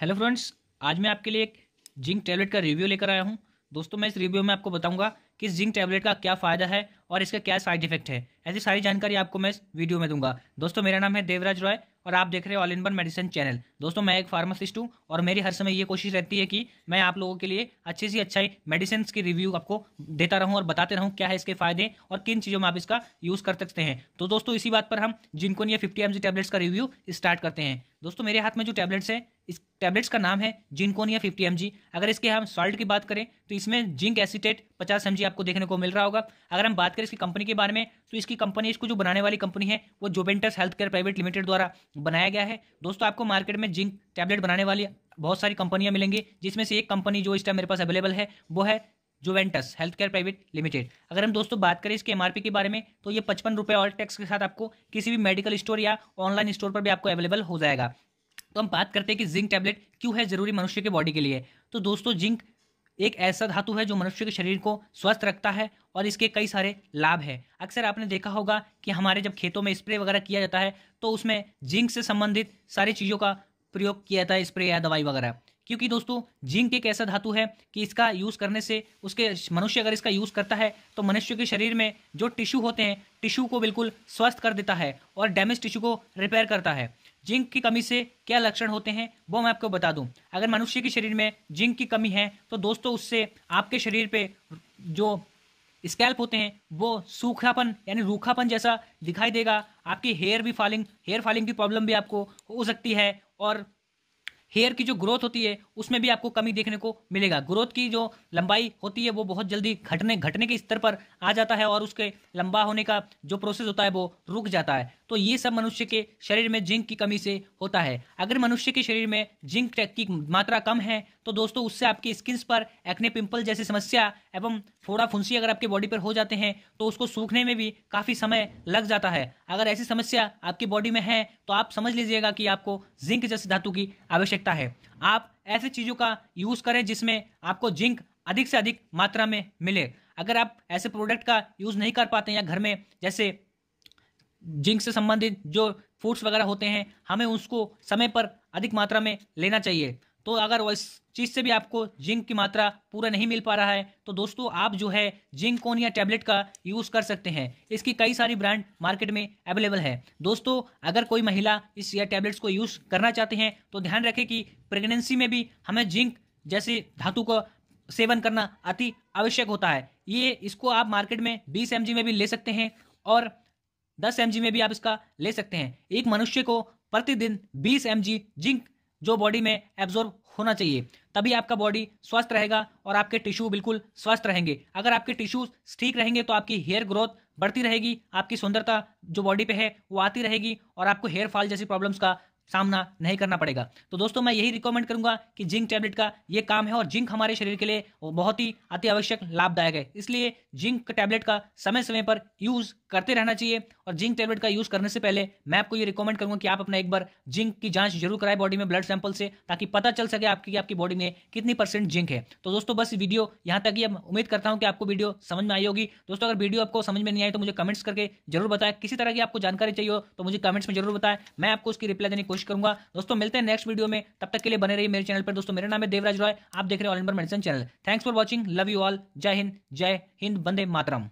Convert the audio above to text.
hello friends आज मैं आपके लिए एक जिंक टैबलेट का रिव्यू लेकर आया हूँ दोस्तों मैं इस रिव्यू में आपको बताऊंगा कि जिंक टैबलेट का क्या फ़ायदा है और इसका क्या साइड इफेक्ट है ऐसी सारी जानकारी आपको मैं इस वीडियो में दूंगा दोस्तों मेरा नाम है देवराज रॉय और आप देख रहे हैं all in one medicine channel दोस्तों मैं एक फार्मासिस्ट हूँ और मेरी हर समय ये कोशिश रहती है कि मैं आप लोगों के लिए अच्छी सी अच्छा मेडिसिन की रिव्यू आपको देता रहूँ और बताते रहूँ क्या है इसके फायदे और किन चीज़ों में आप इसका यूज़ कर सकते हैं तो दोस्तों इसी बात पर हम जिनको ये फिफ्टी एम टैबलेट्स का रिव्यू स्टार्ट करते हैं दोस्तों मेरे हाथ में जो टैबलेट्स है इस टैबलेट्स का नाम है जिनकोनिया फिफ्टी एम अगर इसके हम सॉल्ट की बात करें तो इसमें जिंक एसिटेट पचास एम आप आपको देखने को मिल रहा होगा अगर हम बात करें इसकी कंपनी के बारे में तो इसकी कंपनी इसको जो बनाने वाली कंपनी है वो Zuventus health care private limited द्वारा बनाया गया है दोस्तों आपको मार्केट में जिंक टैबलेट बनाने वाली बहुत सारी कंपनियां मिलेंगी जिसमें से एक कंपनी जो इस टाइम मेरे पास अवेलेबल है वो है Zuventus health care private limited अगर हम दोस्तों बात करें इसके एमआरपी के बारे में तो ये पचपन रुपये और टैक्स के साथ आपको किसी भी मेडिकल स्टोर या ऑनलाइन स्टोर पर भी आपको अवेलेबल हो जाएगा तो हम बात करते हैं कि जिंक टैबलेट क्यों है जरूरी मनुष्य के बॉडी के लिए तो दोस्तों जिंक एक ऐसा धातु है जो मनुष्य के शरीर को स्वस्थ रखता है और इसके कई सारे लाभ हैं अक्सर आपने देखा होगा कि हमारे जब खेतों में स्प्रे वगैरह किया जाता है तो उसमें जिंक से संबंधित सारी चीज़ों का प्रयोग किया जाता है स्प्रे या दवाई वगैरह क्योंकि दोस्तों जिंक एक ऐसा धातु है कि इसका यूज़ करने से उसके मनुष्य अगर इसका यूज़ करता है तो मनुष्य के शरीर में जो टिश्यू होते हैं टिश्यू को बिल्कुल स्वस्थ कर देता है और डैमेज टिश्यू को रिपेयर करता है जिंक की कमी से क्या लक्षण होते हैं वो मैं आपको बता दूं अगर मनुष्य के शरीर में जिंक की कमी है तो दोस्तों उससे आपके शरीर पे जो स्कैल्प होते हैं वो सूखापन यानी रूखापन जैसा दिखाई देगा आपकी हेयर भी फॉलिंग हेयर फॉलिंग की प्रॉब्लम भी आपको हो सकती है और हेयर की जो ग्रोथ होती है उसमें भी आपको कमी देखने को मिलेगा ग्रोथ की जो लंबाई होती है वो बहुत जल्दी घटने घटने के स्तर पर आ जाता है और उसके लंबा होने का जो प्रोसेस होता है वो रुक जाता है तो ये सब मनुष्य के शरीर में जिंक की कमी से होता है अगर मनुष्य के शरीर में जिंक की मात्रा कम है तो दोस्तों उससे आपकी स्किन पर एक्ने पिंपल जैसी समस्या एवं फोड़ा फुंसी अगर आपके बॉडी पर हो जाते हैं तो उसको सूखने में भी काफ़ी समय लग जाता है अगर ऐसी समस्या आपकी बॉडी में है तो आप समझ लीजिएगा कि आपको जिंक जैसे धातु की आवश्यकता है आप ऐसी चीज़ों का यूज़ करें जिसमें आपको जिंक अधिक से अधिक मात्रा में मिले अगर आप ऐसे प्रोडक्ट का यूज़ नहीं कर पाते हैं या घर में जैसे जिंक से संबंधित जो फूड्स वगैरह होते हैं हमें उसको समय पर अधिक मात्रा में लेना चाहिए तो अगर इस चीज़ से भी आपको जिंक की मात्रा पूरा नहीं मिल पा रहा है तो दोस्तों आप जो है जिंक कोन या टैबलेट का यूज़ कर सकते हैं इसकी कई सारी ब्रांड मार्केट में अवेलेबल है दोस्तों अगर कोई महिला इस या टैबलेट्स को यूज़ करना चाहते हैं तो ध्यान रखें कि प्रेगनेंसी में भी हमें जिंक जैसे धातु का सेवन करना अति आवश्यक होता है ये इसको आप मार्केट में बीस एम में भी ले सकते हैं और दस एम में भी आप इसका ले सकते हैं एक मनुष्य को प्रतिदिन बीस एम जिंक जो बॉडी में एब्जॉर्ब होना चाहिए तभी आपका बॉडी स्वस्थ रहेगा और आपके टिश्यू बिल्कुल स्वस्थ रहेंगे अगर आपके टिश्यूज ठीक रहेंगे तो आपकी हेयर ग्रोथ बढ़ती रहेगी आपकी सुंदरता जो बॉडी पे है वो आती रहेगी और आपको हेयर फॉल जैसी प्रॉब्लम्स का सामना नहीं करना पड़ेगा तो दोस्तों मैं यही रिकमेंड करूंगा कि जिंक टैबलेट का ये काम है और जिंक हमारे शरीर के लिए बहुत ही अति आवश्यक लाभदायक है इसलिए जिंक टैबलेट का समय समय पर यूज करते रहना चाहिए और जिंक टैबलेट का यूज करने से पहले मैं आपको ये रिकमेंड करूंगा कि आप अपना एक बार जिंक की जांच जरूर कराएं बॉडी में ब्लड सैंपल से ताकि पता चल सके आपकी कि आपकी बॉडी में कितनी परसेंट जिंक है तो दोस्तों बस वीडियो यहाँ तक ही उम्मीद करता हूँ कि आपको वीडियो समझ में आई होगी दोस्तों अगर वीडियो आपको समझ में नहीं आई तो मुझे कमेंट्स करके जरूर बताएं किसी तरह की आपको जानकारी चाहिए हो तो मुझे कमेंट्स में जरूर बताएं मैं आपको उसकी रिप्लाई देने कोशिश करूंगा दोस्तों मिलते हैं नेक्स्ट वीडियो में तब तक के लिए बने रही मेरे चैनल पर दोस्तों मेरा नाम है देवराज रॉय आप देख रहे हैं all India medicine channel thanks for watching love you all जय हिंद जय हिंद बंदे मातरम